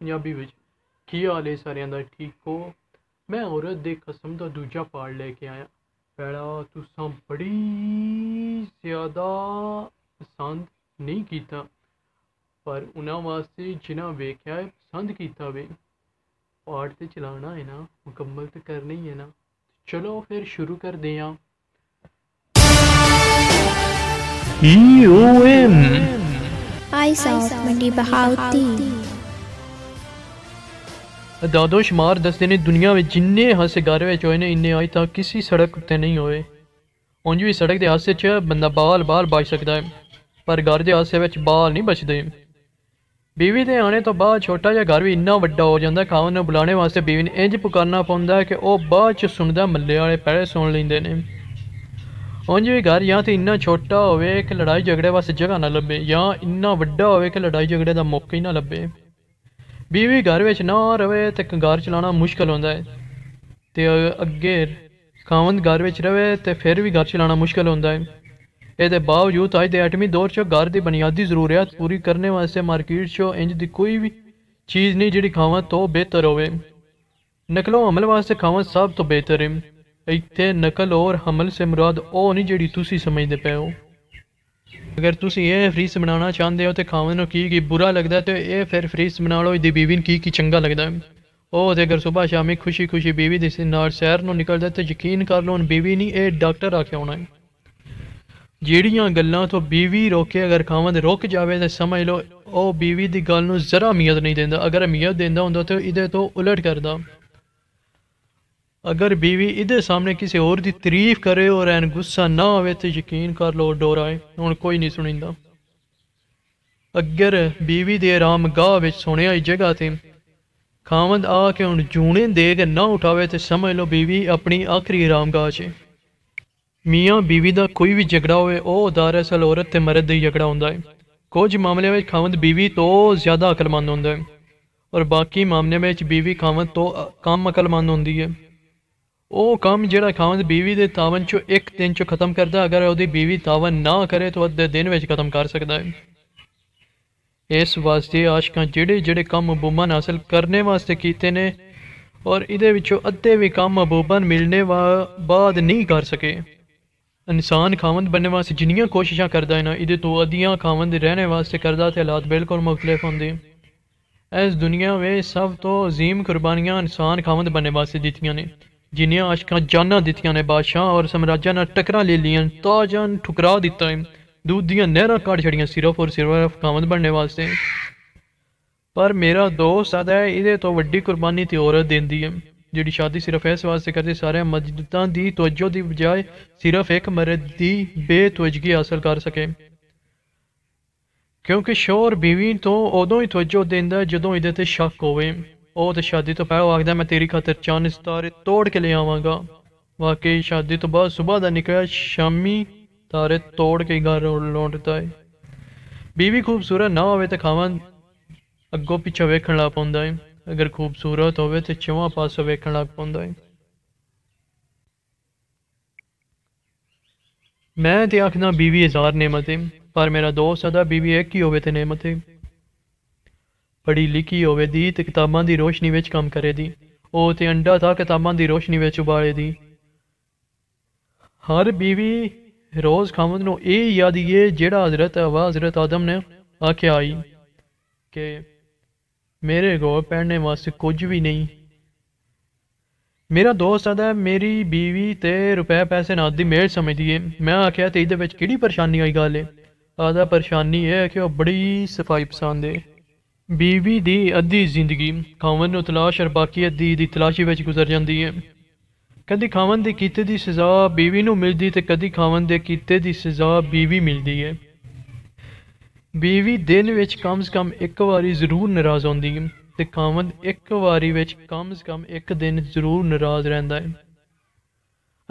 ਪੰਜਾਬੀ ਵਿੱਚ ਕੀ ਹਾਲ ਹੈ ਸਾਰਿਆਂ ਦਾ ਠੀਕ ਹੋ ਮੈਂ ਔਰਤ ਦੇ ਕਸਮ ਦਾ ਦੂਜਾ ਪਾੜ ਲੈ ਕੇ ਆਇਆ ਪਹਿਲਾ ਤੁਸੀਂ ਬੜੀ ਜ਼ਿਆਦਾ ਪਸੰਦ ਨਹੀਂ ਕੀਤਾ ਪਰ ਉਹਨਾਂ ਵਾਸਤੇ ਜਿਨ੍ਹਾਂ ਵੇਖਿਆ ਹੈ ਪਸੰਦ ਕੀਤਾ ਵੇ ਪਾੜ ਤੇ ਚਲਾਣਾ ਹੈ ਨਾ ਮੁਕੰਮਲ ਤੇ ਕਰਨਾ ਹੀ ਹੈ ਨਾ ਚਲੋ ਫਿਰ ਸ਼ੁਰੂ ਕਰਦੇ ਹਾਂ EOM ਆਈ ਸਾਫ ਮੰਡੀ ਬਹਾਉਤੀ ਦਾਦੋ ਸ਼ਮਾਰ ਦੱਸਦੇ ਨੇ ਦੁਨੀਆ ਵਿੱਚ ਜਿੰਨੇ ਹਾਸੇ ਘਰ ਵਿੱਚ ਹੋਏ ਨੇ ਇੰਨੇ ਅਜੇ ਤੱਕ ਕਿਸੇ ਸੜਕ ਉੱਤੇ ਨਹੀਂ ਹੋਏ ਉਂਝ ਵੀ ਸੜਕ ਦੇ ਹਾਸੇ 'ਚ ਬੰਦਾ ਬਾਲ-ਬਾਲ ਬਚ ਸਕਦਾ ਹੈ ਪਰ ਘਰ ਦੇ ਹਾਸੇ ਵਿੱਚ ਬਾਲ ਨਹੀਂ ਬਚਦੇ ਬੀਵੀ ਦੇ ਆਣੇ ਤੋਂ ਬਾਅਦ ਛੋਟਾ ਜਿਹਾ ਘਰ ਵੀ ਇੰਨਾ ਵੱਡਾ ਹੋ ਜਾਂਦਾ ਖਾਵਨ ਨੂੰ ਬੁਲਾਣੇ ਵਾਸਤੇ ਬੀਵੀ ਨੇ ਇੰਜ ਪੁਕਾਰਨਾ ਪਉਂਦਾ ਕਿ ਉਹ ਬਾਅਦ 'ਚ ਸੁਣਦਾ ਮੱਲੇ ਵਾਲੇ ਪਹਿਲੇ ਸੁਣ ਲੈਂਦੇ ਨੇ ਉਂਝ ਵੀ ਘਰ ਜਾਂ ਤੇ ਇੰਨਾ ਛੋਟਾ ਹੋਵੇ ਕਿ ਲੜਾਈ ਝਗੜੇ ਵਾਸਤੇ ਜਗ੍ਹਾ ਨਾ ਲੱਭੇ ਜਾਂ ਇੰਨਾ ਵੱਡਾ ਹੋਵੇ ਕਿ ਲੜਾਈ ਝਗੜੇ ਦਾ ਮੌਕਾ ਹੀ ਨਾ ਲੱਭੇ ਬੀਵੀ ਘਰ ਵਿੱਚ ਨਾ ਰਵੇ ਤੇ ਕੰਗਾਰ ਚਲਾਉਣਾ ਮੁਸ਼ਕਲ ਹੁੰਦਾ ਹੈ ਤੇ ਅੱਗੇ ਖਾਵੰਦ ਘਰ ਵਿੱਚ ਰਵੇ ਤੇ ਫਿਰ ਵੀ ਘਰ ਚਲਾਉਣਾ ਮੁਸ਼ਕਲ ਹੁੰਦਾ ਹੈ ਇਹਦੇ ਬਾਵਜੂਦ ਅੱਜ ਦੇ ਐਟਮੀ ਦੌਰ 'ਚ ਘਰ ਦੀ ਬੁਨਿਆਦੀ ਜ਼ਰੂਰਤ ਪੂਰੀ ਕਰਨ ਵਾਸਤੇ ਮਾਰਕੀਟ 'ਚੋਂ ਇੰਜ ਦੀ ਕੋਈ ਵੀ ਚੀਜ਼ ਨਹੀਂ ਜਿਹੜੀ ਖਾਵਾਂ ਤੋਂ ਬਿਹਤਰ ਹੋਵੇ ਨਕਲੋਂ ਅਮਲ ਵਾਸਤੇ ਖਾਵਾਂ ਸਭ ਤੋਂ ਬਿਹਤਰ ਹੈ ਇੱਥੇ ਨਕਲ ਔਰ ਹਮਲ ਸੇ ਮੁਰਾਦ ਉਹ ਨਹੀਂ ਜਿਹੜੀ ਤੁਸੀਂ ਸਮਝਦੇ ਪਏ ਹੋ ਅਗਰ ਤੁਸੀਂ ਇਹ ਫ੍ਰੀਸ ਬਣਾਉਣਾ ਚਾਹੁੰਦੇ ਹੋ ਤੇ ਖਾਵਨ ਨੂੰ ਕੀ ਕੀ ਬੁਰਾ ਲੱਗਦਾ ਤੇ ਇਹ ਫਿਰ ਫ੍ਰੀਸ ਬਣਾ ਲਓ ਇਹਦੀ ਬੀਵੀ ਨੂੰ ਕੀ ਕੀ ਚੰਗਾ ਲੱਗਦਾ ਉਹ ਤੇ ਅਗਰ ਸਵੇਰ ਸ਼ਾਮੀ ਖੁਸ਼ੀ ਖੁਸ਼ੀ ਬੀਵੀ ਦੇ ਨਾਲ ਸ਼ਹਿਰ ਨੂੰ ਨਿਕਲਦਾ ਤੇ ਯਕੀਨ ਕਰ ਲਓ ਉਹ ਬੀਵੀ ਨਹੀਂ ਇਹ ਡਾਕਟਰ ਆ ਕੇ ਆਉਣਾ ਹੈ ਜਿਹੜੀਆਂ ਗੱਲਾਂ ਤੋਂ ਬੀਵੀ ਰੋਕੇ ਅਗਰ ਖਾਵਨ ਰੁਕ ਜਾਵੇ ਤੇ ਸਮਝ ਲਓ ਉਹ ਬੀਵੀ ਦੀ ਗੱਲ ਨੂੰ ਜ਼ਰਾ ਅਹਿਮੀਅਤ ਨਹੀਂ ਦਿੰਦਾ ਅਗਰ ਅਹਿਮੀਅਤ ਦਿੰਦਾ ਹੁੰਦਾ ਤੇ ਇਹਦੇ ਤੋਂ ਉਲਟ ਕਰਦਾ ਅਗਰ ਬੀਵੀ ਇਹਦੇ ਸਾਹਮਣੇ ਕਿਸੇ ਹੋਰ ਦੀ ਤਾਰੀਫ ਕਰੇ ਔਰ ਐਨ ਗੁੱਸਾ ਨਾ ਆਵੇ ਤੇ ਯਕੀਨ ਕਰ ਲੋ ਡੋਰਾਏ ਹੁਣ ਕੋਈ ਨਹੀਂ ਸੁਣਿੰਦਾ ਅਗਰ ਬੀਵੀ ਦੇ ਆਰਾਮਗਾਹ ਵਿੱਚ ਸੋਹਣਿਆ ਇਹ ਜਗ੍ਹਾ ਤੇ ਖਾਵੰਦ ਆ ਕੇ ਹੁਣ ਜੂਣੇ ਦੇ ਕੇ ਨਾ ਉਠਾਵੇ ਤੇ ਸਮਝ ਲੋ ਬੀਵੀ ਆਪਣੀ ਆਖਰੀ ਆਰਾਮਗਾਹ 'ਚ ਮੀਆਂ ਬੀਵੀ ਦਾ ਕੋਈ ਵੀ ਝਗੜਾ ਹੋਵੇ ਉਹ ਦਰਅਸਲ ਔਰਤ ਤੇ ਮਰਦ ਦਾ ਝਗੜਾ ਹੁੰਦਾ ਹੈ ਕੁਝ ਮਾਮਲਿਆਂ ਵਿੱਚ ਖਾਵੰਦ ਬੀਵੀ ਤੋਂ ਜ਼ਿਆਦਾ ਅਕਲਮੰਦ ਹੁੰਦਾ ਹੈ ਔਰ ਬਾਕੀ ਮਾਮਲਿਆਂ ਵਿੱਚ ਬੀਵੀ ਖਾਵੰਦ ਤੋਂ ਕਮ ਅਕਲਮੰਦ ਹੁੰਦੀ ਹੈ ਉਹ ਕੰਮ ਜਿਹੜਾ ਖਾਵੰਦ بیوی ਦੇ ਤਾਵਨ ਚੋਂ ਇੱਕ ਦਿਨ ਚ ਖਤਮ ਕਰਦਾ ਅਗਰ ਉਹਦੀ بیوی ਤਾਵਨ ਨਾ ਕਰੇ ਤਾਂ ਅੱਧੇ ਦਿਨ ਵਿੱਚ ਖਤਮ ਕਰ ਸਕਦਾ ਹੈ ਇਸ ਵਾਸਤੇ ਆਸ਼ਕਾਂ ਜਿਹੜੇ ਜਿਹੜੇ ਕੰਮ ਬੁਮਨ ਹਾਸਲ ਕਰਨੇ ਵਾਸਤੇ ਕੀਤੇ ਨੇ ਔਰ ਇਹਦੇ ਵਿੱਚੋਂ ਅੱਧੇ ਵੀ ਕੰਮ ਬੁਬਨ ਮਿਲਣੇ ਬਾਅਦ ਨਹੀਂ ਕਰ ਸਕੇ ਇਨਸਾਨ ਖਾਵੰਦ ਬਣਨ ਵਾਸਤੇ ਜਿੰਨੀਆਂ ਕੋਸ਼ਿਸ਼ਾਂ ਕਰਦਾ ਹੈ ਨਾ ਇਹਦੇ ਤੋਂ ਅਧੀਆਂ ਖਾਵੰਦ ਰਹਿਣੇ ਵਾਸਤੇ ਕਰਦਾ ਤੇ ਹਾਲਾਤ ਬਿਲਕੁਲ ਮੁਖਤਲਫ ਹੁੰਦੇ ਇਸ ਦੁਨੀਆ ਵਿੱਚ ਸਭ ਤੋਂ عظیم ਕੁਰਬਾਨੀਆਂ ਇਨਸਾਨ ਖਾਵੰਦ ਬਣਨ ਵਾਸਤੇ ਦਿੱਤੀਆਂ ਨੇ ਜਿਨੀਆਂ ਆਸ਼ਕਾਂ ਜਾਨਾਂ ਦਿੱਤੀਆਂ ਨੇ ਬਾਦਸ਼ਾਹ ਔਰ ਸਮਰਾਜਾਂ ਨਾਲ ਟਕਰਾਂ ਲੈ ਲੀਆਂ ਤਾਜਾਂ ਠੁਕਰਾ ਦਿੱਤਾ ਦੂਦ ਦੀਆਂ ਨਹਿਰਾਂ ਕੱਢ ਛੜੀਆਂ ਸਿਰਫ ਔਰ ਸਿਰਫ ਕਾਮਤ ਬਣਨੇ ਵਾਸਤੇ ਪਰ ਮੇਰਾ ਦੋਸਤ ਆਦਾ ਇਹਦੇ ਤੋਂ ਵੱਡੀ ਕੁਰਬਾਨੀ ਤੇ ਔਰਤ ਦਿੰਦੀ ਹੈ ਜਿਹੜੀ ਸ਼ਾਦੀ ਸਿਰਫ ਇਸ ਵਾਸਤੇ ਕਰਦੇ ਸਾਰੇ ਮਜਦੂਤਾਂ ਦੀ ਤਵੱਜੋ ਦੀ ਬਜਾਏ ਸਿਰਫ ਇੱਕ ਮਰਦ ਦੀ ਬੇਤਵਜਗੀ ਹਾਸਲ ਕਰ ਸਕੇ ਕਿਉਂਕਿ ਸ਼ੋਰ ਬੀਵੀ ਤੋਂ ਉਦੋਂ ਹੀ ਤਵੱਜੋ ਦਿੰਦਾ ਜਦੋਂ ਇਹਦੇ ਤੇ ਸ਼ੱਕ ਹੋਵੇ ਉਹ ਤੇ ਸ਼ਾਦੀ ਤੋਂ ਪਹਿਲਾਂ ਆਖਦਾ ਮੈਂ ਤੇਰੀ ਖਾਤਰ ਚੰਨ ਸਿਤਾਰੇ ਤੋੜ ਕੇ ਲੈ ਆਵਾਂਗਾ ਵਾਕਈ ਸ਼ਾਦੀ ਤੋਂ ਬਾਅਦ ਸਵੇਰ ਦਾ ਨਿਕਲਿਆ ਸ਼ਾਮੀ ਤਾਰੇ ਤੋੜ ਕੇ ਘਰ ਲੌਂਟਦਾ ਹੈ ਬੀਵੀ ਖੂਬਸੂਰਤ ਨਾ ਹੋਵੇ ਤਾਂ ਖਾਵਾਂ ਅੱਗੋਂ ਪਿੱਛੇ ਵੇਖਣ ਲੱਗ ਪਉਂਦਾ ਹੈ ਅਗਰ ਖੂਬਸੂਰਤ ਹੋਵੇ ਤਾਂ ਚਵਾਂ ਪਾਸੋਂ ਵੇਖਣ ਲੱਗ ਪਉਂਦਾ ਹੈ ਮੈਂ ਤੇ ਆਖਦਾ ਬੀਵੀ ਹਜ਼ਾਰ ਨੇਮਤ ਹੈ ਪਰ ਮੇਰਾ ਦੋਸਤ ਆਦਾ ਬੀਵੀ ਇੱਕ ਹੀ ਹੋਵੇ ਤੇ ਨੇਮਤ ਹੈ ਪੜ੍ਹੀ ਲਿਖੀ ਹੋਵੇ ਦੀ ਤੇ ਕਿਤਾਬਾਂ ਦੀ ਰੋਸ਼ਨੀ ਵਿੱਚ ਕੰਮ ਕਰੇ ਦੀ ਉਹ ਤੇ ਅੰਡਾ ਥਾ ਕਿਤਾਬਾਂ ਦੀ ਰੋਸ਼ਨੀ ਵਿੱਚ ਉਬਾਲੇ ਦੀ ਹਰ ਬੀਵੀ ਰੋਜ਼ ਖਾਮਦ ਨੂੰ ਇਹ ਯਾਦੀਏ ਜਿਹੜਾ ਹਜ਼ਰਤ ਆਵਾ ਹਜ਼ਰਤ ਆਦਮ ਨੇ ਆਖਿਆ ਆਈ ਕਿ ਮੇਰੇ ਕੋਲ ਪਹਿਨਣੇ ਵਾਸਤੇ ਕੁਝ ਵੀ ਨਹੀਂ ਮੇਰਾ ਦੋਸਤ ਆਦਾ ਮੇਰੀ ਬੀਵੀ ਤੇ ਰੁਪਏ ਪੈਸੇ ਨਾਲ ਦੀ ਮੇਲ ਸਮਝਦੀ ਏ ਮੈਂ ਆਖਿਆ ਤੇ ਇਹਦੇ ਵਿੱਚ ਕਿਹੜੀ ਪਰੇਸ਼ਾਨੀ ਆਈ ਗੱਲ ਏ ਆਦਾ ਪਰੇਸ਼ਾਨੀ ਇਹ ਹੈ ਕਿ ਉਹ ਬੜੀ ਸਫਾਈ ਪਸੰਦ ਏ ਬੀਵੀ ਦੀ ਅੱਧੀ ਜ਼ਿੰਦਗੀ ਖਾਵਨ ਨੂੰ ਤਲਾਸ਼ ਅਰ ਬਾਕੀ ਅੱਧੀ ਦੀ ਤਲਾਸ਼ੀ ਵਿੱਚ ਗੁਜ਼ਰ ਜਾਂਦੀ ਹੈ ਕਦੀ ਖਾਵਨ ਦੇ ਕੀਤੇ ਦੀ ਸਜ਼ਾ ਬੀਵੀ ਨੂੰ ਮਿਲਦੀ ਤੇ ਕਦੀ ਖਾਵਨ ਦੇ ਕੀਤੇ ਦੀ ਸਜ਼ਾ ਬੀਵੀ ਮਿਲਦੀ ਹੈ ਬੀਵੀ ਦਿਨ ਵਿੱਚ ਕਮ ਸੇ ਕਮ ਇੱਕ ਵਾਰੀ ਜ਼ਰੂਰ ਨਰਾਜ਼ ਹੁੰਦੀ ਹੈ ਤੇ ਖਾਵਨ ਇੱਕ ਵਾਰੀ ਵਿੱਚ ਕਮ ਸੇ ਕਮ ਇੱਕ ਦਿਨ ਜ਼ਰੂਰ ਨਰਾਜ਼ ਰਹਿੰਦਾ ਹੈ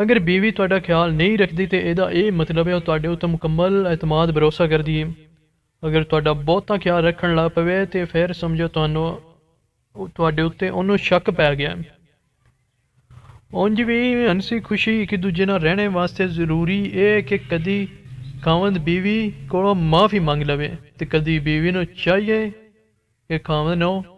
ਅਗਰ ਬੀਵੀ ਤੁਹਾਡਾ ਖਿਆਲ ਨਹੀਂ ਰੱਖਦੀ ਤੇ ਇਹਦਾ ਇਹ ਮਤਲਬ ਹੈ ਉਹ ਤੁਹਾਡੇ ਉੱਤੇ ਮੁਕੰਮਲ ਇਤਮਾਦ ਭਰੋਸਾ ਕਰਦੀ ਹੈ ਅਗਰ ਤੁਹਾਡਾ ਬਹੁਤਾ ਖਿਆਲ ਰੱਖਣ ਲੱਗ ਪਵੇ ਤੇ ਫਿਰ ਸਮਝੋ ਤੁਹਾਨੂੰ ਤੁਹਾਡੇ ਉੱਤੇ ਉਹਨੂੰ ਸ਼ੱਕ ਪੈ ਗਿਆ ਉਂਝ ਵੀ ਹੰਸੀ ਖੁਸ਼ੀ ਕਿ ਦੂਜੇ ਨਾਲ ਰਹਿਣੇ ਵਾਸਤੇ ਜ਼ਰੂਰੀ ਇਹ ਕਿ ਕਦੀ ਖਾਵੰਦ ਬੀਵੀ ਕੋਲੋਂ ਮਾਫੀ ਮੰਗ ਲਵੇ ਤੇ ਕਦੀ ਬੀਵੀ ਨੂੰ ਚਾਹੀਏ ਕਿ ਖਾਵੰਦ ਨੂੰ